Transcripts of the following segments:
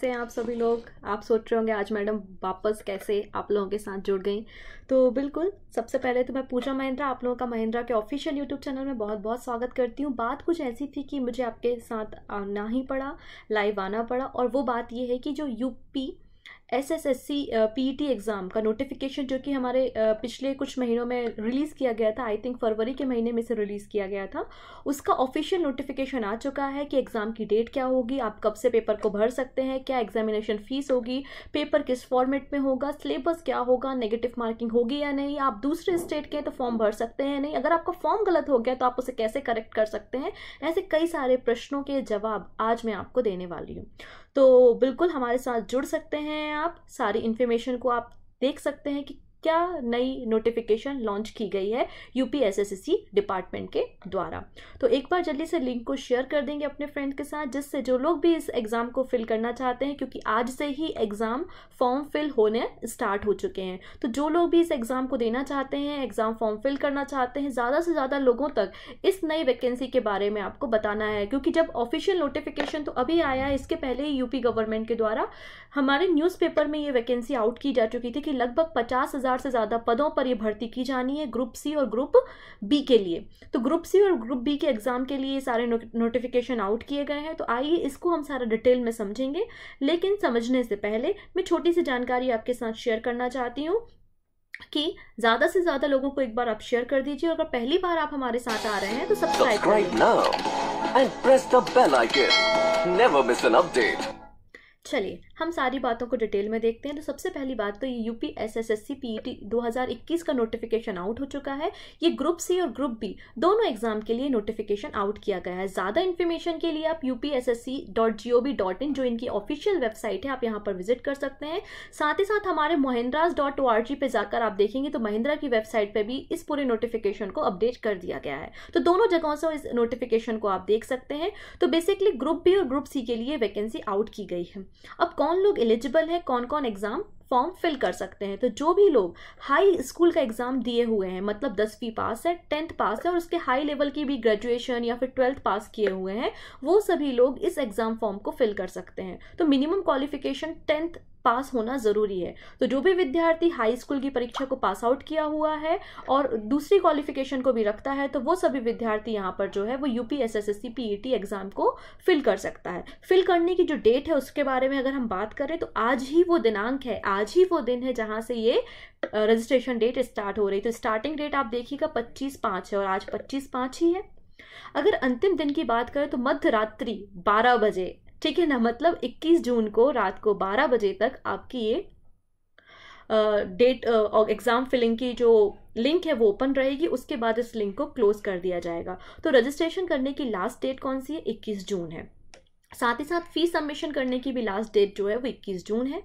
कैसे हैं आप सभी लोग आप सोच रहे होंगे आज मैडम वापस कैसे आप लोगों के साथ जुड़ गई तो बिल्कुल सबसे पहले तो मैं पूजा महिंद्रा आप लोगों का महिंद्रा के ऑफिशियल यूट्यूब चैनल में बहुत बहुत स्वागत करती हूँ बात कुछ ऐसी थी कि मुझे आपके साथ आना ही पड़ा लाइव आना पड़ा और वो बात ये है कि जो UP S S S C P T exam का नोटिफिकेशन जो कि हमारे पिछले कुछ महीनों में रिलीज़ किया गया था आई थिंक फरवरी के महीने में से रिलीज़ किया गया था उसका ऑफिशियल नोटिफिकेशन आ चुका है कि एग्ज़ाम की डेट क्या होगी आप कब से पेपर को भर सकते हैं क्या एग्जामिनेशन फ़ीस होगी पेपर किस फॉर्मेट में होगा सिलेबस क्या होगा नेगेटिव मार्किंग होगी या नहीं आप दूसरे स्टेट के हैं तो फॉर्म भर सकते हैं नहीं अगर आपका फॉर्म गलत हो गया तो आप उसे कैसे करेक्ट कर सकते हैं ऐसे कई सारे प्रश्नों के जवाब आज मैं आपको देने वाली हूँ तो बिल्कुल हमारे साथ जुड़ सकते हैं आप सारी इन्फॉर्मेशन को आप देख सकते हैं कि क्या नई नोटिफिकेशन लॉन्च की गई है यूपीएसएससी डिपार्टमेंट के द्वारा तो एक बार जल्दी से लिंक को शेयर कर देंगे अपने फ्रेंड के साथ जिससे जो लोग भी इस एग्ज़ाम को फिल करना चाहते हैं क्योंकि आज से ही एग्ज़ाम फॉर्म फिल होने स्टार्ट हो चुके हैं तो जो लोग भी इस एग्ज़ाम को देना चाहते हैं एग्ज़ाम फॉर्म फिल करना चाहते हैं ज़्यादा से ज़्यादा लोगों तक इस नई वैकेंसी के बारे में आपको बताना है क्योंकि जब ऑफिशियल नोटिफिकेशन तो अभी आया है इसके पहले ही यूपी गवर्नमेंट के द्वारा हमारे न्यूज़पेपर में ये वैकेंसी आउट की जा चुकी थी कि लगभग पचास हज़ार हज़ार से ज़्यादा पदों पर ये भर्ती की जानी है ग्रुप सी और ग्रुप बी के लिए तो ग्रुप सी और ग्रुप बी के एग्ज़ाम के लिए सारे नोटिफिकेशन आउट किए गए हैं तो आइए इसको हम सारा डिटेल में समझेंगे लेकिन समझने से पहले मैं छोटी सी जानकारी आपके साथ शेयर करना चाहती हूँ कि ज़्यादा से ज़्यादा लोगों को एक बार आप शेयर कर दीजिए और अगर पहली बार आप हमारे साथ आ रहे हैं तो सब्सक्राइब चलिए हम सारी बातों को डिटेल में देखते हैं तो सबसे पहली बात तो ये U P S S S C P T दो हज़ार इक्कीस का नोटिफिकेशन आउट हो चुका है ये ग्रुप सी और ग्रुप बी दोनों एग्जाम के लिए नोटिफिकेशन आउट किया गया है ज़्यादा इन्फॉर्मेशन के लिए आप U P S S C dot G O V dot in जो इनकी ऑफिशियल वेबसाइट है आप यहाँ पर विजिट कर सकते हैं साथ ही साथ हमारे Mahendras dot O R G पर जाकर आप देखेंगे तो महिंद्रा की वेबसाइट पर भी इस पूरे नोटिफिकेशन को अपडेट कर दिया गया है तो दोनों जगहों से इस नोटिफिकेशन को आप देख सकते हैं तो बेसिकली ग्रुप बी और ग्रुप सी के लिए वैकेंसी आउट की गई है अब कौन कौन लोग एलिजिबल हैं कौन कौन एग्ज़ाम फॉर्म फिल कर सकते हैं तो जो भी लोग हाई स्कूल का एग्ज़ाम दिए हुए हैं मतलब दसवीं पास है टेंथ पास है और उसके हाई लेवल की भी ग्रेजुएशन या फिर ट्वेल्थ पास किए हुए हैं वो सभी लोग इस एग्ज़ाम फॉर्म को फिल कर सकते हैं तो मिनिमम क्वालिफिकेशन टेंथ पास होना ज़रूरी है तो जो भी विद्यार्थी हाई स्कूल की परीक्षा को पास आउट किया हुआ है और दूसरी क्वालिफिकेशन को भी रखता है तो वो सभी विद्यार्थी यहाँ पर जो है वो यूपीएसएसएससी पीईटी टी एग्ज़ाम को फिल कर सकता है फिल करने की जो डेट है उसके बारे में अगर हम बात करें तो आज ही वो दिनांक है आज ही वो दिन है जहाँ से ये रजिस्ट्रेशन डेट स्टार्ट हो रही तो स्टार्टिंग डेट आप देखिएगा पच्चीस पाँच है और आज पच्चीस पाँच ही है अगर अंतिम दिन की बात करें तो मध्य रात्रि बारह बजे ठीक है ना मतलब 21 जून को रात को 12 बजे तक आपकी ये डेट और एग्ज़ाम फिलिंग की जो लिंक है वो ओपन रहेगी उसके बाद इस लिंक को क्लोज कर दिया जाएगा तो रजिस्ट्रेशन करने की लास्ट डेट कौन सी है 21 जून है साथ ही साथ फीस सबमिशन करने की भी लास्ट डेट जो है वो 21 जून है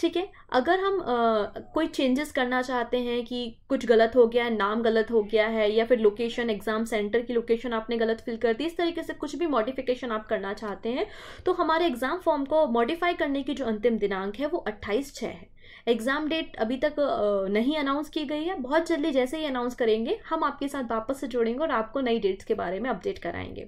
ठीक है अगर हम आ, कोई चेंजेस करना चाहते हैं कि कुछ गलत हो गया है नाम गलत हो गया है या फिर लोकेशन एग्जाम सेंटर की लोकेशन आपने गलत फिल कर दी इस तरीके से कुछ भी मॉडिफिकेशन आप करना चाहते हैं तो हमारे एग्जाम फॉर्म को मॉडिफाई करने की जो अंतिम दिनांक है वो अट्ठाईस छः है एग्ज़ाम डेट अभी तक नहीं अनाउंस की गई है बहुत जल्दी जैसे ही अनाउंस करेंगे हम आपके साथ वापस से जुड़ेंगे और आपको नई डेट्स के बारे में अपडेट कराएंगे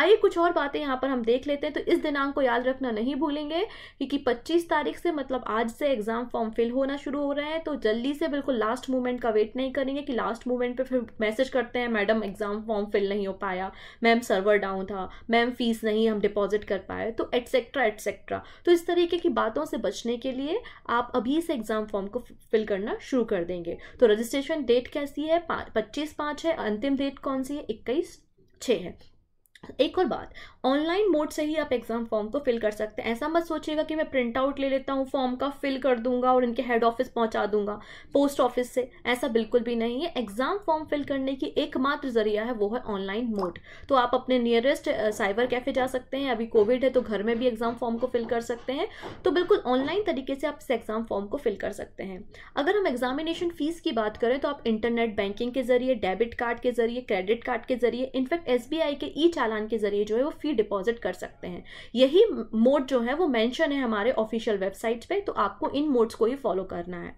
आइए कुछ और बातें यहाँ पर हम देख लेते हैं तो इस दिनांक को याद रखना नहीं भूलेंगे क्योंकि पच्चीस तारीख से मतलब आज से एग्ज़ाम फॉर्म फिल होना शुरू हो रहे हैं तो जल्दी से बिल्कुल लास्ट मोमेंट का वेट नहीं करेंगे कि लास्ट मोमेंट पर फिर मैसेज करते हैं मैडम एग्ज़ाम फॉर्म फिल नहीं हो पाया मैम सर्वर डाउन था मैम फीस नहीं हम डिपॉजिट कर पाए तो एटसेट्रा एटसेट्रा तो इस तरीके की बातों से बचने के लिए आप अभी से एग्जाम फॉर्म को फिल करना शुरू कर देंगे तो रजिस्ट्रेशन डेट कैसी है पच्चीस पाँच है अंतिम डेट कौन सी है इक्कीस छः है एक और बात ऑनलाइन मोड से ही आप एग्जाम फॉर्म को फिल कर सकते हैं ऐसा मत सोचिएगा कि मैं प्रिंट आउट ले लेता हूँ फॉर्म का फिल कर दूंगा और इनके हेड ऑफिस पहुंचा दूंगा पोस्ट ऑफिस से ऐसा बिल्कुल भी नहीं है एग्जाम फॉर्म फिल करने की एकमात्र जरिया है वो है ऑनलाइन मोड तो आप अपने नियरेस्ट साइबर कैफे जा सकते हैं अभी कोविड है तो घर में भी एग्जाम फॉर्म को फिल कर सकते हैं तो बिल्कुल ऑनलाइन तरीके से आप इस एग्जाम फॉर्म को फिल कर सकते हैं अगर हम एग्जामिनेशन फीस की बात करें तो आप इंटरनेट बैंकिंग के जरिए डेबिट कार्ड के जरिए क्रेडिट कार्ड के जरिए इनफैक्ट एस के ई चालान प्लान के जरिए जो है वो फ़ी डिपॉजिट कर सकते हैं यही मोड जो है वो मैंशन है हमारे ऑफिशियल वेबसाइट पर तो आपको इन मोड्स को ही फॉलो करना है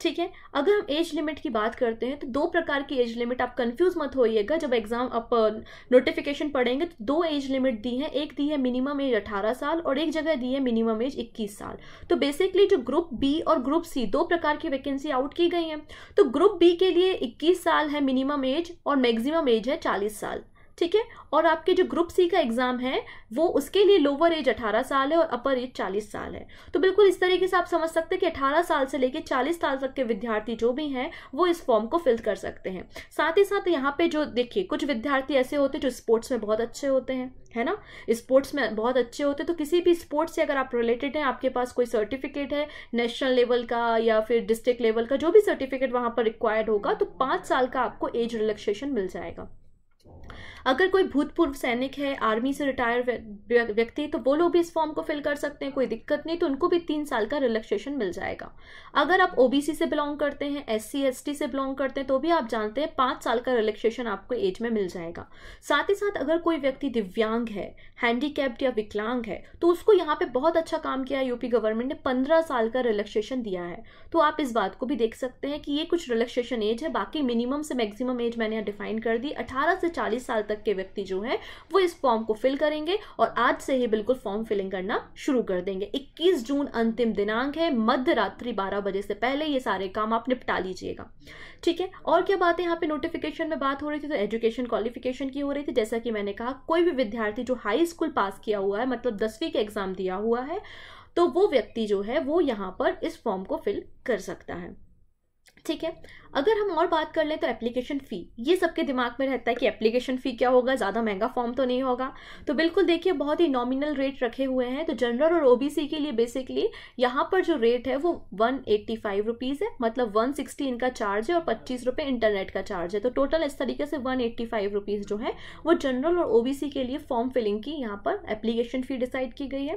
ठीक है अगर हम एज लिमिट की बात करते हैं तो दो प्रकार की एज लिमिट आप कंफ्यूज मत होइएगा जब एग्जाम आप नोटिफिकेशन पढ़ेंगे तो दो एज लिमिट दी है एक दी है मिनिमम एज 18 साल और एक जगह दी है मिनिमम एज 21 साल तो बेसिकली जो ग्रुप बी और ग्रुप सी दो प्रकार की वैकेंसी आउट की गई है तो ग्रुप बी के लिए इक्कीस साल है मिनिमम एज और मैग्जिम एज है चालीस साल ठीक है और आपके जो ग्रुप सी का एग्जाम है वो उसके लिए लोअर एज 18 साल है और अपर एज 40 साल है तो बिल्कुल इस तरीके से आप समझ सकते हैं कि 18 साल से लेकर 40 साल तक के विद्यार्थी जो भी हैं वो इस फॉर्म को फिल कर सकते हैं साथ ही साथ यहाँ पे जो देखिए कुछ विद्यार्थी ऐसे होते हैं जो स्पोर्ट्स में बहुत अच्छे होते हैं है ना स्पोर्ट्स में बहुत अच्छे होते हैं तो किसी भी स्पोर्ट्स से अगर आप रिलेटेड हैं आपके पास कोई सर्टिफिकेट है नेशनल लेवल का या फिर डिस्ट्रिक्ट लेवल का जो भी सर्टिफिकेट वहाँ पर रिक्वायर्ड होगा तो पाँच साल का आपको एज रिलैक्सेशन मिल जाएगा अगर कोई भूतपूर्व सैनिक है आर्मी से रिटायर व्यक्ति तो वो लोग भी इस फॉर्म को फिल कर सकते हैं कोई दिक्कत नहीं तो उनको भी तीन साल का रिलैक्सेशन मिल जाएगा अगर आप ओबीसी से बिलोंग करते हैं एस सी से बिलोंग करते हैं तो भी आप जानते हैं पाँच साल का रिलैक्सेशन आपको एज में मिल जाएगा साथ ही साथ अगर कोई व्यक्ति दिव्यांग है हैंडीकैप्ड या विकलांग है तो उसको यहाँ पे बहुत अच्छा काम किया यूपी गवर्नमेंट ने पंद्रह साल का रिलैक्सेशन दिया है तो आप इस बात को भी देख सकते हैं कि ये कुछ रिलैक्सेशन एज है बाकी मिनिमम से मैक्सिमम एज मैंने यहाँ डिफाइन कर दी अठारह से चालीस चालीस साल तक के व्यक्ति जो हैं वो इस फॉर्म को फिल करेंगे और आज से ही बिल्कुल फॉर्म फिलिंग करना शुरू कर देंगे 21 जून अंतिम दिनांक है मध्य रात्रि बारह बजे से पहले ये सारे काम आप निपटा लीजिएगा ठीक है और क्या बात है यहाँ पे नोटिफिकेशन में बात हो रही थी तो एजुकेशन क्वालिफिकेशन की हो रही थी जैसा कि मैंने कहा कोई भी विद्यार्थी जो हाई स्कूल पास किया हुआ है मतलब दसवीं के एग्जाम दिया हुआ है तो वो व्यक्ति जो है वो यहाँ पर इस फॉर्म को फिल कर सकता है ठीक है अगर हम और बात कर लें तो एप्लीकेशन फ़ी ये सबके दिमाग में रहता है कि एप्लीकेशन फ़ी क्या होगा ज़्यादा महंगा फॉर्म तो नहीं होगा तो बिल्कुल देखिए बहुत ही नॉमिनल रेट रखे हुए हैं तो जनरल और ओबीसी के लिए बेसिकली यहाँ पर जो रेट है वो वन एट्टी फाइव रुपीज़ है मतलब वन सिक्सटी इनका चार्ज है और पच्चीस रुपये इंटरनेट का चार्ज है तो टोटल इस तरीके से वन एट्टी फाइव रुपीज़ जो है वो जनरल और ओ के लिए फॉर्म फिलिंग की यहाँ पर एप्लीकेशन फ़ी डिसाइड की गई है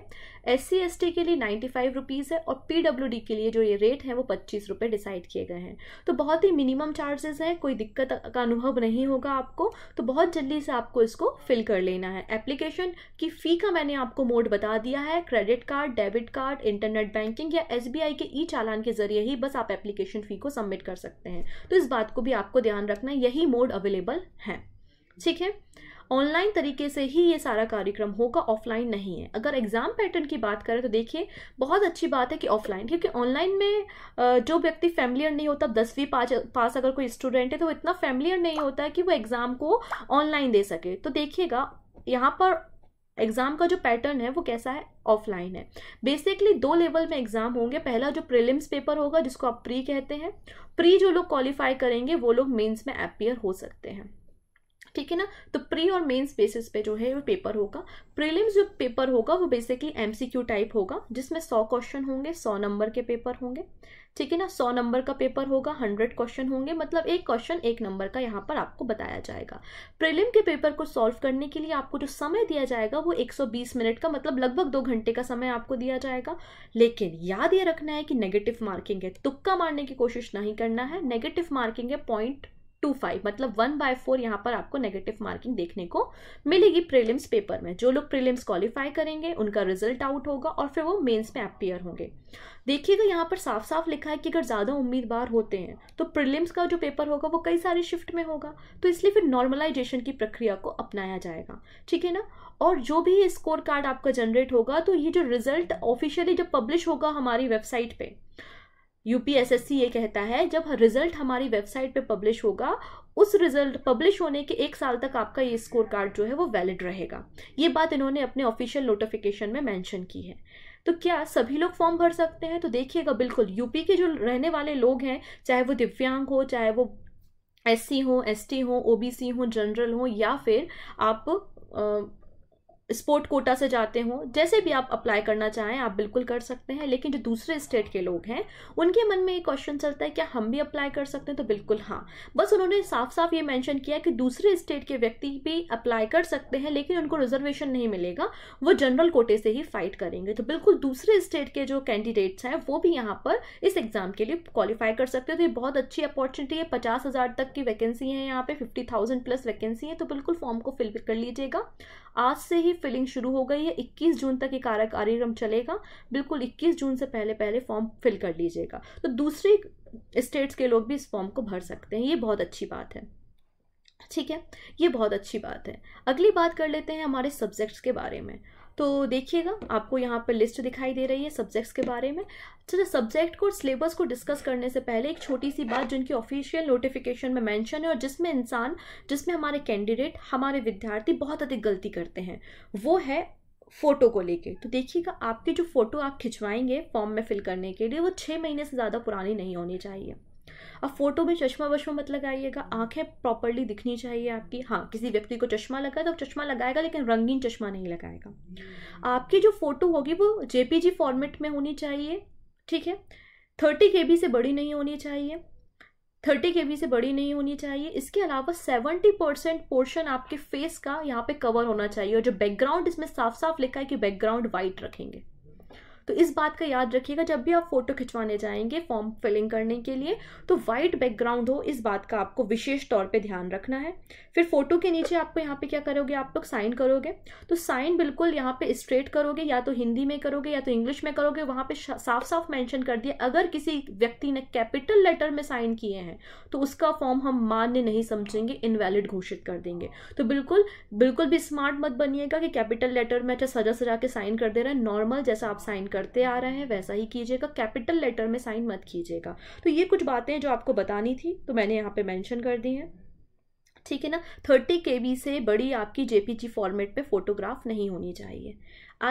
एस सी के लिए नाइन्टी फाइव रुपीज़ है और पी के लिए जो ये रेट है वो पच्चीस रुपये डिसाइड किए गए हैं तो बहुत ही मिनिमम चार्जेस है कोई दिक्कत का अनुभव नहीं होगा आपको तो बहुत जल्दी से आपको इसको फिल कर लेना है एप्लीकेशन की फ़ी का मैंने आपको मोड बता दिया है credit card debit card internet banking या एस के ई चालान के जरिए ही बस आप एप्लीकेशन फ़ी को सबमिट कर सकते हैं तो इस बात को भी आपको ध्यान रखना यही मोड अवेलेबल है ठीक है ऑनलाइन तरीके से ही ये सारा कार्यक्रम होगा ऑफलाइन नहीं है अगर एग्ज़ाम पैटर्न की बात करें तो देखिए बहुत अच्छी बात है कि ऑफलाइन क्योंकि ऑनलाइन में जो व्यक्ति फैमिलियर नहीं होता दसवीं पास पास अगर कोई स्टूडेंट है तो वो इतना फैमिलियर नहीं होता है कि वो एग्ज़ाम को ऑनलाइन दे सके तो देखिएगा यहाँ पर एग्ज़ाम का जो पैटर्न है वो कैसा है ऑफलाइन है बेसिकली दो लेवल में एग्ज़ाम होंगे पहला जो प्रीलिम्स पेपर होगा जिसको आप प्री कहते हैं प्री जो लोग क्वालिफाई करेंगे वो लोग मेंस में अपियर हो सकते हैं ठीक है ना तो प्री और मेन्स बेसिस पे जो है वो पेपर होगा प्रीलिम्स जो पेपर होगा वो बेसिकली एमसीक्यू टाइप होगा जिसमें सौ क्वेश्चन होंगे सौ नंबर के पेपर होंगे ठीक है ना सौ नंबर का पेपर होगा हंड्रेड क्वेश्चन होंगे मतलब एक क्वेश्चन एक नंबर का यहाँ पर आपको बताया जाएगा प्रीलिम के पेपर को सॉल्व करने के लिए आपको जो समय दिया जाएगा वो 120 मिनट का मतलब लगभग दो घंटे का समय आपको दिया जाएगा लेकिन याद ये रखना है कि नेगेटिव मार्किंग है तुक्का मारने की कोशिश नहीं करना है नेगेटिव मार्किंग है पॉइंट टू फाइव मतलब वन बाय फोर यहाँ पर आपको नेगेटिव मार्किंग देखने को मिलेगी प्रीलिम्स पेपर में जो लोग प्रीलिम्स क्वालिफाई करेंगे उनका रिजल्ट आउट होगा और फिर वो मेंस में अपीयर होंगे देखिएगा यहाँ पर साफ साफ लिखा है कि अगर ज़्यादा उम्मीदवार होते हैं तो प्रीलिम्स का जो पेपर होगा वो कई सारे शिफ्ट में होगा तो इसलिए फिर नॉर्मलाइजेशन की प्रक्रिया को अपनाया जाएगा ठीक है ना और जो भी स्कोर कार्ड आपका जनरेट होगा तो ये जो रिजल्ट ऑफिशियली जब पब्लिश होगा हमारी वेबसाइट पे यूपीएसएससी ये कहता है जब रिजल्ट हमारी वेबसाइट पे पब्लिश होगा उस रिजल्ट पब्लिश होने के एक साल तक आपका ये स्कोर कार्ड जो है वो वैलिड रहेगा ये बात इन्होंने अपने ऑफिशियल नोटिफिकेशन में मेंशन की है तो क्या सभी लोग फॉर्म भर सकते हैं तो देखिएगा बिल्कुल यूपी के जो रहने वाले लोग हैं चाहे वो दिव्यांग हो चाहे वो एस सी हो एस टी हो ओ बी सी हो जनरल हो या फिर आप स्पोर्ट कोटा से जाते हो जैसे भी आप अप्लाई करना चाहें आप बिल्कुल कर सकते हैं लेकिन जो दूसरे स्टेट के लोग हैं उनके मन में ये क्वेश्चन चलता है क्या हम भी अप्लाई कर सकते हैं तो बिल्कुल हाँ बस उन्होंने साफ साफ ये मेंशन किया कि दूसरे स्टेट के व्यक्ति भी अप्लाई कर सकते हैं लेकिन उनको रिजर्वेशन नहीं मिलेगा वो जनरल कोटे से ही फाइट करेंगे तो बिल्कुल दूसरे स्टेट के जो कैंडिडेट्स हैं वो भी यहाँ पर इस एग्ज़ाम के लिए क्वालिफाई कर सकते हो तो ये बहुत अच्छी अपॉर्चुनिटी है पचास हज़ार तक की वैकेंसी है यहाँ पे फिफ्टी थाउजेंड प्लस वैकेंसी है तो बिल्कुल फॉर्म को फिल कर लीजिएगा आज से ही फिलिंग शुरू हो गई है 21 जून तक ये कार्यक्रम चलेगा बिल्कुल 21 जून से पहले पहले फॉर्म फिल कर लीजिएगा तो दूसरे स्टेट्स के लोग भी इस फॉर्म को भर सकते हैं ये बहुत अच्छी बात है ठीक है ये बहुत अच्छी बात है अगली बात कर लेते हैं हमारे सब्जेक्ट्स के बारे में तो देखिएगा आपको यहाँ पर लिस्ट दिखाई दे रही है सब्जेक्ट्स के बारे में अच्छा तो सब्जेक्ट को और सिलेबस को डिस्कस करने से पहले एक छोटी सी बात जिनकी ऑफिशियल नोटिफिकेशन में मेंशन है और जिसमें इंसान जिसमें हमारे कैंडिडेट हमारे विद्यार्थी बहुत अधिक गलती करते हैं वो है फ़ोटो को लेके तो देखिएगा आपके जो फ़ोटो आप खिंचवाएंगे फॉर्म में फिल करने के लिए वो छः महीने से ज़्यादा पुरानी नहीं होनी चाहिए अब फोटो में चश्मा वश्मा मत लगाइएगा आंखें प्रॉपरली दिखनी चाहिए आपकी हाँ किसी व्यक्ति को चश्मा लगा तो चश्मा लगाएगा लेकिन रंगीन चश्मा नहीं लगाएगा आपकी जो फोटो होगी वो जेपीजी फॉर्मेट में होनी चाहिए ठीक है थर्टी के से बड़ी नहीं होनी चाहिए थर्टी के से बड़ी नहीं होनी चाहिए इसके अलावा सेवेंटी परसेंट पोर्शन आपके फेस का यहाँ पे कवर होना चाहिए और जो बैकग्राउंड इसमें साफ साफ लिखा है कि बैकग्राउंड वाइट रखेंगे तो इस बात का याद रखिएगा जब भी आप फोटो खिंचवाने जाएंगे फॉर्म फिलिंग करने के लिए तो वाइट बैकग्राउंड हो इस बात का आपको विशेष तौर पे ध्यान रखना है फिर फोटो के नीचे आपको यहाँ पे क्या करोगे आप लोग साइन करोगे तो साइन बिल्कुल यहाँ पे स्ट्रेट करोगे या तो हिंदी में करोगे या तो इंग्लिश में करोगे वहाँ पे साफ साफ मेंशन कर दिया अगर किसी व्यक्ति ने कैपिटल लेटर में साइन किए हैं तो उसका फॉर्म हम मान्य नहीं समझेंगे इनवैलिड घोषित कर देंगे तो बिल्कुल बिल्कुल भी स्मार्ट मत बनिएगा कि कैपिटल लेटर में अच्छा सजा सजा के साइन कर दे रहे हैं नॉर्मल जैसा आप साइन करते आ रहे हैं वैसा ही कीजिएगा कैपिटल लेटर में साइन मत कीजिएगा तो ये कुछ बातें जो आपको बतानी थी तो मैंने यहाँ पे मेंशन कर दी हैं ठीक है ना थर्टी के से बड़ी आपकी जेपीजी फॉर्मेट पे फोटोग्राफ नहीं होनी चाहिए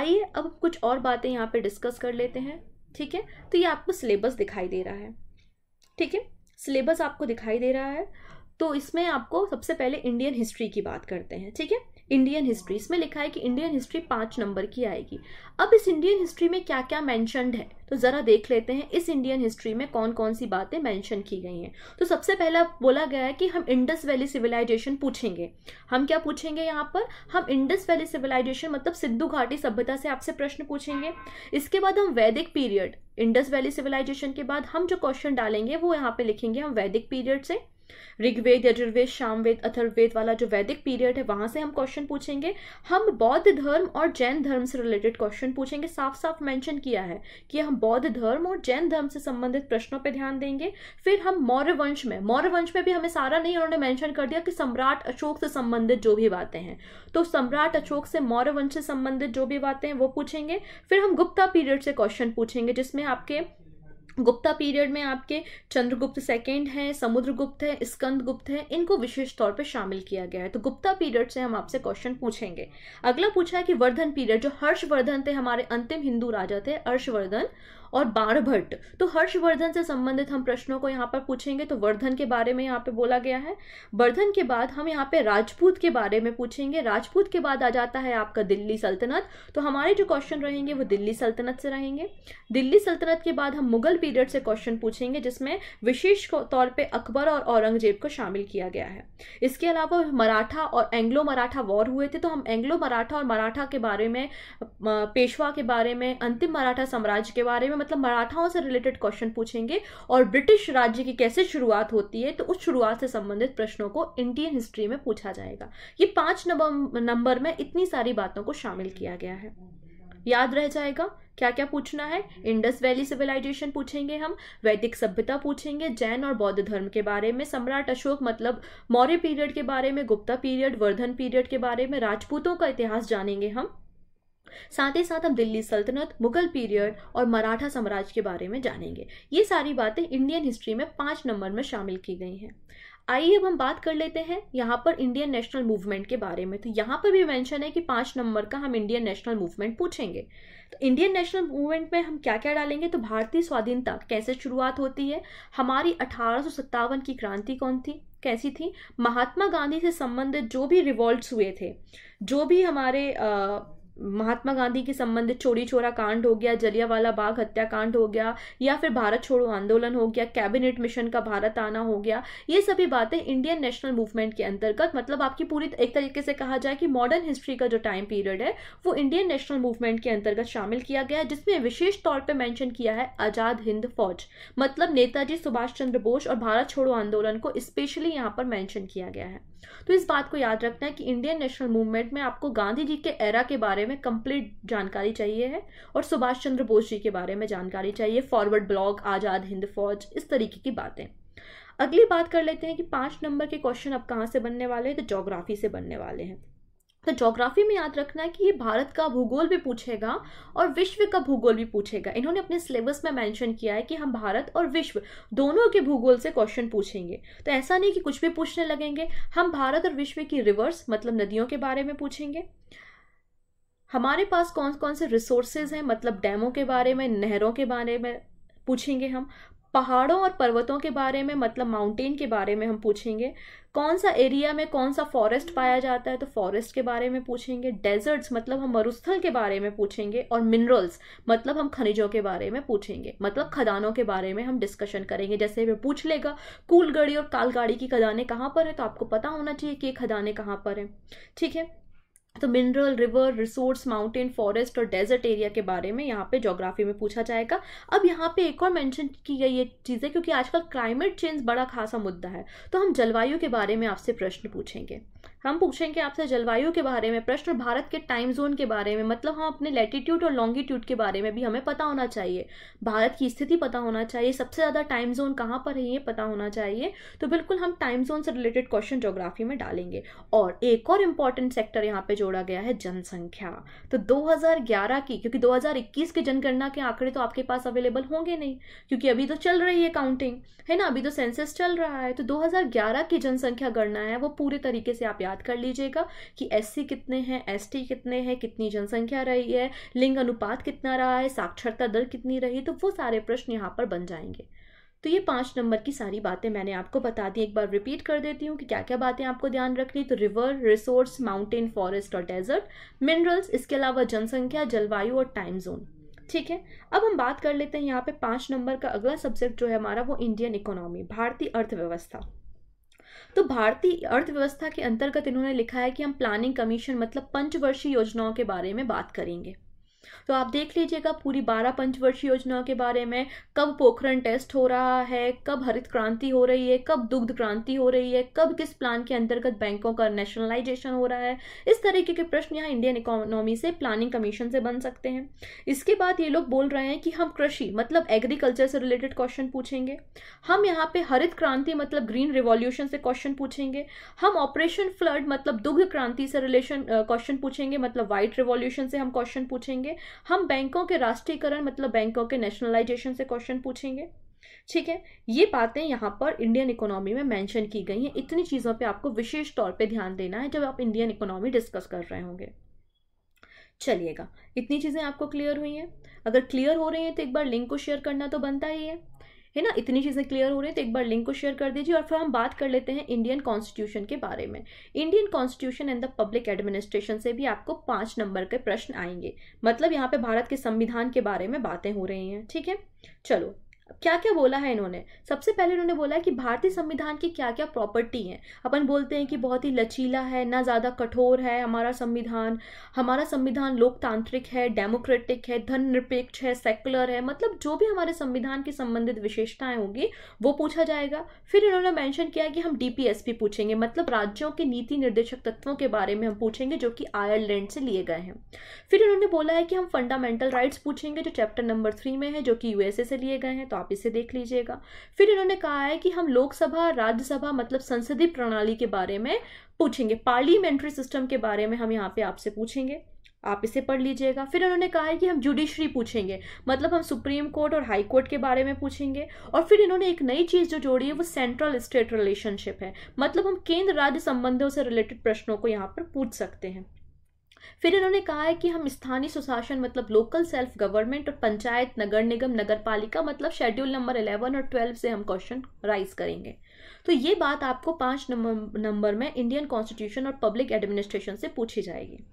आइए अब कुछ और बातें यहाँ पे डिस्कस कर लेते हैं ठीक है तो ये आपको सिलेबस दिखाई दे रहा है ठीक है सिलेबस आपको दिखाई दे रहा है तो इसमें आपको सबसे पहले इंडियन हिस्ट्री की बात करते हैं ठीक है इंडियन हिस्ट्री इसमें लिखा है कि इंडियन हिस्ट्री पाँच नंबर की आएगी अब इस इंडियन हिस्ट्री में क्या क्या मैंशनड है तो ज़रा देख लेते हैं इस इंडियन हिस्ट्री में कौन कौन सी बातें मैंशन की गई हैं तो सबसे पहला बोला गया है कि हम इंडस वैली सिविलाइजेशन पूछेंगे हम क्या पूछेंगे यहाँ पर हम इंडस वैली सिविलाइजेशन मतलब सिद्धू घाटी सभ्यता से आपसे प्रश्न पूछेंगे इसके बाद हम वैदिक पीरियड इंडस वैली सिविलाइजेशन के बाद हम जो क्वेश्चन डालेंगे वो यहाँ पे लिखेंगे हम वैदिक पीरियड से ऋग्वेद यजुर्वेद शामवेद अथर्वेद वाला जो वैदिक पीरियड है वहां से हम क्वेश्चन पूछेंगे हम बौद्ध धर्म और जैन धर्म से रिलेटेड क्वेश्चन पूछेंगे साफ साफ मेंशन किया है कि हम बौद्ध धर्म और जैन धर्म से संबंधित प्रश्नों पर ध्यान देंगे फिर हम मौर्य वंश में मौर्य वंश में भी हमें सारा नहीं उन्होंने मैंशन कर दिया कि सम्राट अशोक से संबंधित जो भी बातें हैं तो सम्राट अशोक से मौर्य वंश से संबंधित जो भी बातें हैं वो पूछेंगे फिर हम गुप्ता पीरियड से क्वेश्चन पूछेंगे जिसमें आपके गुप्ता पीरियड में आपके चंद्रगुप्त सेकेंड हैं समुद्रगुप्त है स्कंद गुप्त है इनको विशेष तौर पर शामिल किया गया है तो गुप्ता पीरियड से हम आपसे क्वेश्चन पूछेंगे अगला पूछा है कि वर्धन पीरियड जो हर्षवर्धन थे हमारे अंतिम हिंदू राजा थे हर्षवर्धन और बाणभट्ट तो हर्षवर्धन से संबंधित हम प्रश्नों को यहाँ पर पूछेंगे तो वर्धन के बारे में यहाँ पे बोला गया है वर्धन के बाद हम यहाँ पे राजपूत के बारे में पूछेंगे राजपूत के बाद आ जाता है आपका दिल्ली सल्तनत तो हमारे जो क्वेश्चन रहेंगे वो दिल्ली सल्तनत से रहेंगे दिल्ली सल्तनत के बाद हम मुगल पीरियड से क्वेश्चन पूछेंगे जिसमें विशेष तौर पर अकबर और औरंगजेब को शामिल किया गया है इसके अलावा मराठा और एंग्लो मराठा वॉर हुए थे तो हम एंग्लो मराठा और मराठा के बारे में पेशवा के बारे में अंतिम मराठा साम्राज्य के बारे में मतलब मराठाओं से रिलेटेड क्वेश्चन पूछेंगे और ब्रिटिश राज्य की कैसे शुरुआत होती है तो उस शुरुआत से संबंधित प्रश्नों को इंडियन हिस्ट्री में पूछा जाएगा ये पांच नंबर में इतनी सारी बातों को शामिल किया गया है याद रह जाएगा क्या क्या पूछना है इंडस वैली सिविलाइजेशन पूछेंगे हम वैदिक सभ्यता पूछेंगे जैन और बौद्ध धर्म के बारे में सम्राट अशोक मतलब मौर्य पीरियड के बारे में गुप्ता पीरियड वर्धन पीरियड के बारे में राजपूतों का इतिहास जानेंगे हम साथ ही साथ हम दिल्ली सल्तनत मुगल पीरियड और मराठा साम्राज्य के बारे में जानेंगे ये सारी बातें इंडियन हिस्ट्री में पाँच नंबर में शामिल की गई हैं आइए अब हम बात कर लेते हैं यहाँ पर इंडियन नेशनल मूवमेंट के बारे में तो यहाँ पर भी मेंशन है कि पाँच नंबर का हम इंडियन नेशनल मूवमेंट पूछेंगे तो इंडियन नेशनल मूवमेंट में हम क्या क्या डालेंगे तो भारतीय स्वाधीनता कैसे शुरुआत होती है हमारी अठारह की क्रांति कौन थी कैसी थी महात्मा गांधी से संबंधित जो भी रिवॉल्ट हुए थे जो भी हमारे आ, महात्मा गांधी के संबंधित चोरी चोरा कांड हो गया जलियावाला बाग हत्याकांड हो गया या फिर भारत छोड़ो आंदोलन हो गया कैबिनेट मिशन का भारत आना हो गया ये सभी बातें इंडियन नेशनल मूवमेंट के अंतर्गत मतलब आपकी पूरी एक तरीके से कहा जाए कि मॉडर्न हिस्ट्री का जो टाइम पीरियड है वो इंडियन नेशनल मूवमेंट के अंतर्गत शामिल किया गया जिसमें विशेष तौर पर मैंशन किया है आजाद हिंद फौज मतलब नेताजी सुभाष चंद्र बोस और भारत छोड़ो आंदोलन को स्पेशली यहाँ पर मैंशन किया गया है तो इस बात को याद रखना है कि इंडियन नेशनल मूवमेंट में आपको गांधी जी के एरा के बारे बारे में कंप्लीट जानकारी चाहिए है और सुभाष चंद्र बोस जी के बारे में जानकारी चाहिए फॉरवर्ड ब्लॉग आज़ाद हिंद फौज इस तरीके की बातें अगली बात कर लेते हैं कि पांच नंबर के क्वेश्चन अब कहाँ से बनने वाले हैं तो जोग्राफी से बनने वाले हैं तो जोग्राफी में याद रखना है कि ये भारत का भूगोल भी पूछेगा और विश्व का भूगोल भी पूछेगा इन्होंने अपने सिलेबस में मेंशन किया है कि हम भारत और विश्व दोनों के भूगोल से क्वेश्चन पूछेंगे तो ऐसा नहीं कि कुछ भी पूछने लगेंगे हम भारत और विश्व की रिवर्स मतलब नदियों के बारे में पूछेंगे हमारे पास कौन कौन से रिसोर्सेज हैं मतलब डैमों के बारे में नहरों के बारे में पूछेंगे हम पहाड़ों और पर्वतों के बारे में मतलब माउंटेन के बारे में हम पूछेंगे कौन सा एरिया में कौन सा फॉरेस्ट पाया जाता है तो फॉरेस्ट के बारे में पूछेंगे डेजर्ट्स मतलब हम मरुस्थल के बारे में पूछेंगे और मिनरल्स मतलब हम खनिजों के बारे में पूछेंगे मतलब खदानों के बारे में हम डिस्कशन करेंगे जैसे वे पूछ लेगा कूलगढ़ी और कालगाड़ी की खदानें कहाँ पर है तो आपको पता होना चाहिए कि ये खदानें कहाँ पर हैं ठीक है तो mineral river resource mountain forest और डेजर्ट एरिया के बारे में यहाँ पे जोग्राफी में पूछा जाएगा अब यहाँ पे एक और मेंशन की गई है चीज़ें क्योंकि आजकल क्लाइमेट चेंज बड़ा खासा मुद्दा है तो हम जलवायु के बारे में आपसे प्रश्न पूछेंगे हम पूछेंगे आपसे जलवायु के बारे में प्रश्न भारत के टाइम जोन के बारे में मतलब हम अपने लेटीट्यूड और लॉन्गिट्यूड के बारे में भी हमें पता होना चाहिए भारत की स्थिति पता होना चाहिए सबसे ज़्यादा टाइम जोन कहाँ पर है ये पता होना चाहिए तो बिल्कुल हम टाइम जोन से रिलेटेड क्वेश्चन जोग्राफी में डालेंगे और एक और इम्पॉर्टेंट सेक्टर यहाँ पे जोड़ा गया है जनसंख्या तो दो की क्योंकि दो की जनगणना के आंकड़े तो आपके पास अवेलेबल होंगे नहीं क्योंकि अभी तो चल रही है काउंटिंग है ना अभी तो सेंसस चल रहा है तो दो की जनसंख्या गणना है वो पूरे तरीके से आप याद याद कर लीजिएगा कि एस कितने हैं एस कितने हैं कितनी जनसंख्या रही है लिंग अनुपात कितना रहा है साक्षरता दर कितनी रही तो वो सारे प्रश्न यहाँ पर बन जाएंगे तो ये पाँच नंबर की सारी बातें मैंने आपको बता दी एक बार रिपीट कर देती हूँ कि क्या क्या बातें आपको ध्यान रखनी तो रिवर रिसोर्स माउंटेन फॉरेस्ट और डेजर्ट मिनरल्स इसके अलावा जनसंख्या जलवायु और टाइम जोन ठीक है अब हम बात कर लेते हैं यहाँ पे पाँच नंबर का अगला सब्जेक्ट जो है हमारा वो इंडियन इकोनॉमी भारतीय अर्थव्यवस्था तो भारतीय अर्थव्यवस्था के अंतर्गत इन्होंने लिखा है कि हम प्लानिंग कमीशन मतलब पंचवर्षीय योजनाओं के बारे में बात करेंगे तो आप देख लीजिएगा पूरी बारह पंचवर्षीय योजनाओं के बारे में कब पोखरण टेस्ट हो रहा है कब हरित क्रांति हो रही है कब दुग्ध क्रांति हो रही है कब किस प्लान के अंतर्गत बैंकों का नेशनलाइजेशन हो रहा है इस तरीके के प्रश्न यहाँ इंडियन इकोनॉमी से प्लानिंग कमीशन से बन सकते हैं इसके बाद ये लोग बोल रहे हैं कि हम कृषि मतलब एग्रीकल्चर से रिलेटेड क्वेश्चन पूछेंगे हम यहाँ पे हरित क्रांति मतलब ग्रीन रिवॉल्यूशन से क्वेश्चन पूछेंगे हम ऑपरेशन फ्लड मतलब दुग्ध क्रांति से रिलेशन क्वेश्चन पूछेंगे मतलब व्हाइट रिवॉल्यूशन से हम क्वेश्चन पूछेंगे हम बैंकों के राष्ट्रीयकरण मतलब बैंकों के नेशनलाइजेशन से क्वेश्चन पूछेंगे ठीक है ये बातें यहाँ पर इंडियन इकोनॉमी में मेंशन की गई हैं इतनी चीज़ों पे आपको विशेष तौर पे ध्यान देना है जब आप इंडियन इकोनॉमी डिस्कस कर रहे होंगे चलिएगा इतनी चीज़ें आपको क्लियर हुई हैं अगर क्लियर हो रही हैं तो एक बार लिंक को शेयर करना तो बनता ही है है ना इतनी चीज़ें क्लियर हो रही हैं तो एक बार लिंक को शेयर कर दीजिए और फिर हम बात कर लेते हैं इंडियन कॉन्स्टिट्यूशन के बारे में Indian constitution and the public administration से भी आपको पाँच नंबर के प्रश्न आएंगे मतलब यहाँ पे भारत के संविधान के बारे में बातें हो रही हैं ठीक है चलो क्या क्या बोला है इन्होंने सबसे पहले इन्होंने बोला है कि भारतीय संविधान की क्या क्या प्रॉपर्टी हैं अपन बोलते हैं कि बहुत ही लचीला है ना ज़्यादा कठोर है हमारा संविधान हमारा संविधान लोकतांत्रिक है डेमोक्रेटिक है धन निरपेक्ष है सेकुलर है मतलब जो भी हमारे संविधान की संबंधित विशेषताएं होंगी वो पूछा जाएगा फिर इन्होंने मैंशन किया कि हम डी भी पूछेंगे मतलब राज्यों के नीति निर्देशक तत्वों के बारे में हम पूछेंगे जो कि आयरलैंड से लिए गए हैं फिर इन्होंने बोला है कि हम फंडामेंटल राइट्स पूछेंगे जो चैप्टर नंबर थ्री में है जो कि यूएसए से लिए गए हैं तो तो आप इसे देख लीजिएगा फिर इन्होंने कहा है कि हम लोकसभा राज्यसभा मतलब संसदीय प्रणाली के बारे में पूछेंगे पार्लियामेंट्री सिस्टम के बारे में हम यहाँ पे आपसे पूछेंगे आप इसे पढ़ लीजिएगा फिर उन्होंने कहा है कि हम जुडिशरी पूछेंगे मतलब हम सुप्रीम कोर्ट और हाई कोर्ट के बारे में पूछेंगे और फिर इन्होंने एक नई चीज़ जो जोड़ी है वो सेंट्रल स्टेट रिलेशनशिप है मतलब हम केंद्र राज्य संबंधों से रिलेटेड प्रश्नों को यहाँ पर पूछ सकते हैं फिर इन्होंने कहा है कि हम स्थानीय सुशासन मतलब लोकल सेल्फ गवर्नमेंट और पंचायत नगर निगम नगर पालिका मतलब शेड्यूल नंबर इलेवन और ट्वेल्व से हम क्वेश्चन राइज करेंगे तो ये बात आपको पाँच नंबर में इंडियन कॉन्स्टिट्यूशन और पब्लिक एडमिनिस्ट्रेशन से पूछी जाएगी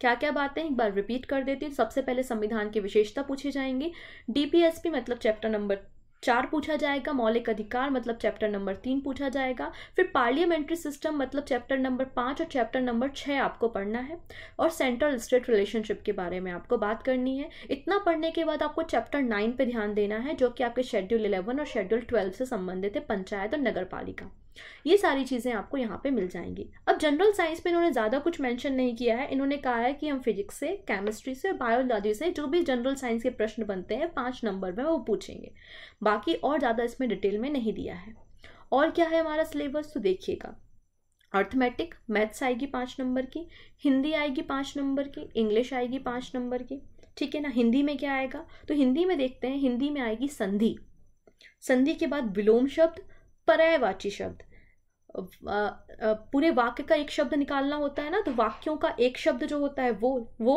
क्या क्या बातें एक बार रिपीट कर देती हूँ सबसे पहले संविधान की विशेषता पूछी जाएंगी डीपीएसपी मतलब चैप्टर नंबर चार पूछा जाएगा मौलिक अधिकार मतलब चैप्टर नंबर तीन पूछा जाएगा फिर पार्लियामेंट्री सिस्टम मतलब चैप्टर नंबर पाँच और चैप्टर नंबर छः आपको पढ़ना है और सेंट्रल स्टेट रिलेशनशिप के बारे में आपको बात करनी है इतना पढ़ने के बाद आपको चैप्टर नाइन पे ध्यान देना है जो कि आपके शेड्यूल इलेवन और शेड्यूल ट्वेल्व से संबंधित है पंचायत और नगर पालिका ये सारी चीज़ें आपको यहाँ पे मिल जाएंगी अब जनरल साइंस में इन्होंने ज़्यादा कुछ मेंशन नहीं किया है इन्होंने कहा है कि हम फिजिक्स से केमिस्ट्री से बायोलॉजी से जो भी जनरल साइंस के प्रश्न बनते हैं पाँच नंबर में वो पूछेंगे बाकी और ज़्यादा इसमें डिटेल में नहीं दिया है और क्या है हमारा सिलेबस तो देखिएगा अर्थमेटिक मैथ्स आएगी पाँच नंबर की हिंदी आएगी पाँच नंबर की इंग्लिश आएगी पाँच नंबर की ठीक है ना हिंदी में क्या आएगा तो हिंदी में देखते हैं हिंदी में आएगी संधि संधि के बाद विलोम शब्द पर्यायवाची शब्द पूरे वाक्य का एक शब्द निकालना होता है ना तो वाक्यों का एक शब्द जो होता है वो वो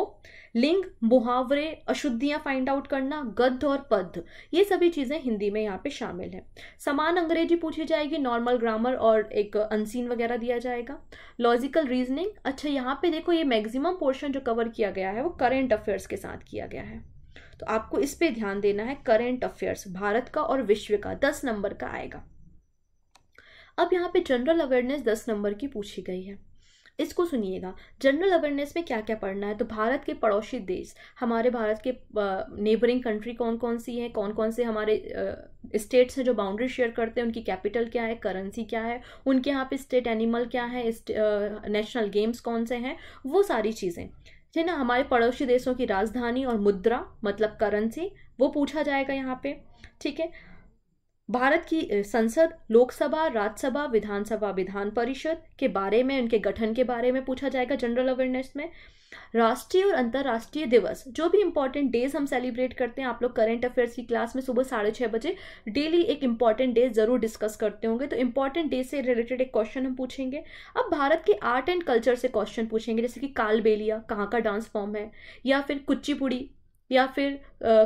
लिंग मुहावरे अशुद्धियां फाइंड आउट करना गद्ध और पद्ध ये सभी चीज़ें हिंदी में यहाँ पे शामिल है समान अंग्रेजी पूछी जाएगी नॉर्मल ग्रामर और एक अनसीन वगैरह दिया जाएगा लॉजिकल रीजनिंग अच्छा यहाँ पे देखो ये मैक्सिमम पोर्शन जो कवर किया गया है वो करेंट अफेयर्स के साथ किया गया है तो आपको इस पर ध्यान देना है करेंट अफेयर्स भारत का और विश्व का दस नंबर का आएगा अब यहाँ पे जनरल अवेयरनेस दस नंबर की पूछी गई है इसको सुनिएगा जनरल अवेयरनेस में क्या क्या पढ़ना है तो भारत के पड़ोसी देश हमारे भारत के नेबरिंग कंट्री कौन कौन सी हैं कौन कौन से हमारे स्टेट्स हैं जो बाउंड्री शेयर करते हैं उनकी कैपिटल क्या है करेंसी क्या है उनके यहाँ पे स्टेट एनिमल क्या है नेशनल गेम्स कौन से हैं वो सारी चीज़ें ठीक ना हमारे पड़ोसी देशों की राजधानी और मुद्रा मतलब करेंसी वो पूछा जाएगा यहाँ पे ठीक है भारत की संसद लोकसभा राज्यसभा विधानसभा विधान परिषद के बारे में उनके गठन के बारे में पूछा जाएगा जनरल अवेयरनेस में राष्ट्रीय और अंतर्राष्ट्रीय दिवस जो भी इंपॉर्टेंट डेज हम सेलिब्रेट करते हैं आप लोग करंट अफेयर्स की क्लास में सुबह साढ़े छः बजे डेली एक इंपॉर्टेंट डे जरूर डिस्कस करते होंगे तो इंपॉर्टेंट डे से रिलेटेड एक क्वेश्चन हम पूछेंगे अब भारत के आर्ट एंड कल्चर से क्वेश्चन पूछेंगे जैसे कि कालबेलिया कहाँ का डांस फॉर्म है या फिर कुचीपुड़ी या फिर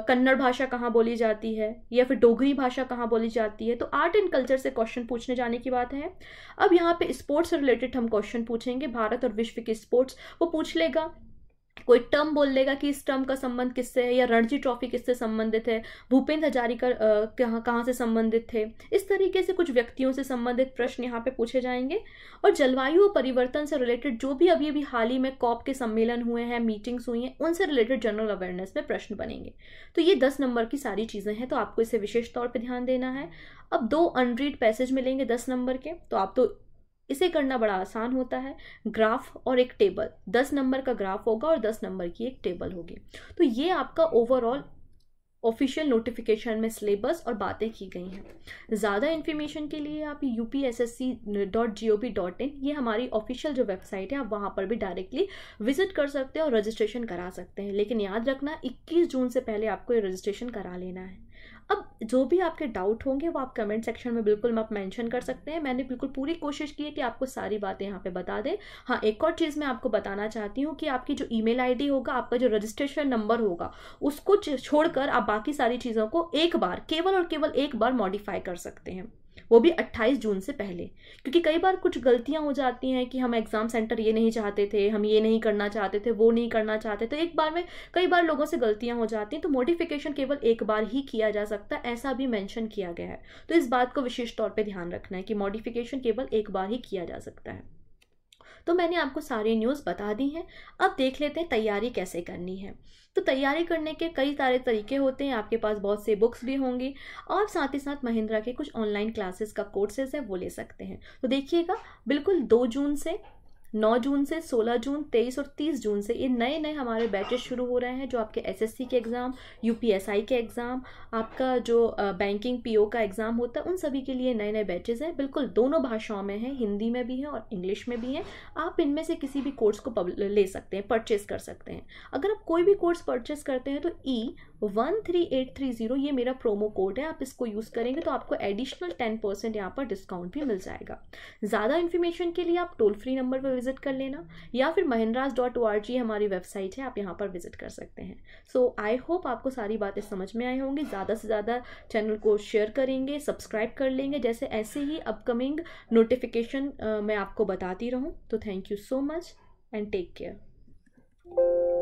कन्नड़ भाषा कहाँ बोली जाती है या फिर डोगरी भाषा कहाँ बोली जाती है तो आर्ट एंड कल्चर से क्वेश्चन पूछने जाने की बात है अब यहाँ पे स्पोर्ट्स से रिलेटेड हम क्वेश्चन पूछेंगे भारत और विश्व के स्पोर्ट्स वो पूछ लेगा कोई टर्म बोल देगा कि इस टर्म का संबंध किससे है या रणजी ट्रॉफी किससे संबंधित है भूपेंद्र हजारिका कहाँ कहाँ से संबंधित थे इस तरीके से कुछ व्यक्तियों से संबंधित प्रश्न यहाँ पे पूछे जाएंगे और जलवायु और परिवर्तन से रिलेटेड जो भी अभी अभी हाल ही में कॉप के सम्मेलन हुए हैं मीटिंग्स हुई हैं उनसे रिलेटेड जनरल अवेयरनेस में प्रश्न बनेंगे तो ये दस नंबर की सारी चीज़ें हैं तो आपको इसे विशेष तौर पर ध्यान देना है अब दो अनरीड पैसेज मिलेंगे दस नंबर के तो आप तो इसे करना बड़ा आसान होता है ग्राफ और एक टेबल दस नंबर का ग्राफ होगा और दस नंबर की एक टेबल होगी तो ये आपका ओवरऑल ऑफिशियल नोटिफिकेशन में सिलेबस और बातें की गई हैं ज़्यादा इन्फॉर्मेशन के लिए आप U P S S C dot G O V dot in ये हमारी ऑफिशियल जो वेबसाइट है आप वहाँ पर भी डायरेक्टली विजिट कर सकते हैं और रजिस्ट्रेशन करा सकते हैं लेकिन याद रखना 21 जून से पहले आपको ये रजिस्ट्रेशन करा लेना है अब जो भी आपके डाउट होंगे वो आप कमेंट सेक्शन में बिल्कुल आप मैंशन कर सकते हैं मैंने बिल्कुल पूरी कोशिश की है कि आपको सारी बातें यहाँ पे बता दें हाँ एक और चीज़ मैं आपको बताना चाहती हूँ कि आपकी जो ईमेल आईडी होगा आपका जो रजिस्ट्रेशन नंबर होगा उसको छोड़कर आप बाकी सारी चीज़ों को एक बार केवल और केवल एक बार मॉडिफाई कर सकते हैं वो भी 28 जून से पहले क्योंकि कई बार कुछ गलतियाँ हो जाती हैं कि हम एग्ज़ाम सेंटर ये नहीं चाहते थे हम ये नहीं करना चाहते थे वो नहीं करना चाहते थे एक बार में कई बार लोगों से गलतियाँ हो जाती हैं तो मोडिफिकेशन केवल एक बार ही किया जा सकता है ऐसा भी मैंशन किया गया है तो इस बात को विशेष तौर पर ध्यान रखना है कि मॉडिफिकेशन केवल एक बार ही किया जा सकता है तो मैंने आपको सारी न्यूज़ बता दी हैं अब देख लेते हैं तैयारी कैसे करनी है तो तैयारी करने के कई सारे तरीके होते हैं आपके पास बहुत से बुक्स भी होंगी और साथ ही साथ महिंद्रा के कुछ ऑनलाइन क्लासेस का कोर्सेज है वो ले सकते हैं तो देखिएगा बिल्कुल दो जून से 9 जून से 16 जून 23 और 30 जून से ये नए नए हमारे बैचेस शुरू हो रहे हैं जो आपके एसएससी के एग्ज़ाम यूपीएसआई के एग्ज़ाम आपका जो बैंकिंग पीओ का एग्ज़ाम होता है उन सभी के लिए नए नए बैचेज़ हैं बिल्कुल दोनों भाषाओं में हैं हिंदी में भी हैं और इंग्लिश में भी हैं आप इनमें से किसी भी कोर्स को ले सकते हैं परचेज़ कर सकते हैं अगर आप कोई भी कोर्स परचेज़ करते हैं तो E e, one three eight three zero ये मेरा प्रोमो कोड है आप इसको यूज़ करेंगे तो आपको एडिशनल टेन परसेंट यहाँ पर डिस्काउंट भी मिल जाएगा ज़्यादा इन्फॉर्मेशन के लिए आप टोल फ्री नंबर पर विजिट कर लेना या फिर Mahendras dot O R G हमारी वेबसाइट है आप यहाँ पर विजिट कर सकते हैं सो आई होप आपको सारी बातें समझ में आई होंगी ज़्यादा से ज़्यादा चैनल को शेयर करेंगे सब्सक्राइब कर लेंगे जैसे ऐसे ही अपकमिंग नोटिफिकेशन मैं आपको बताती रहूँ तो thank you so much and take care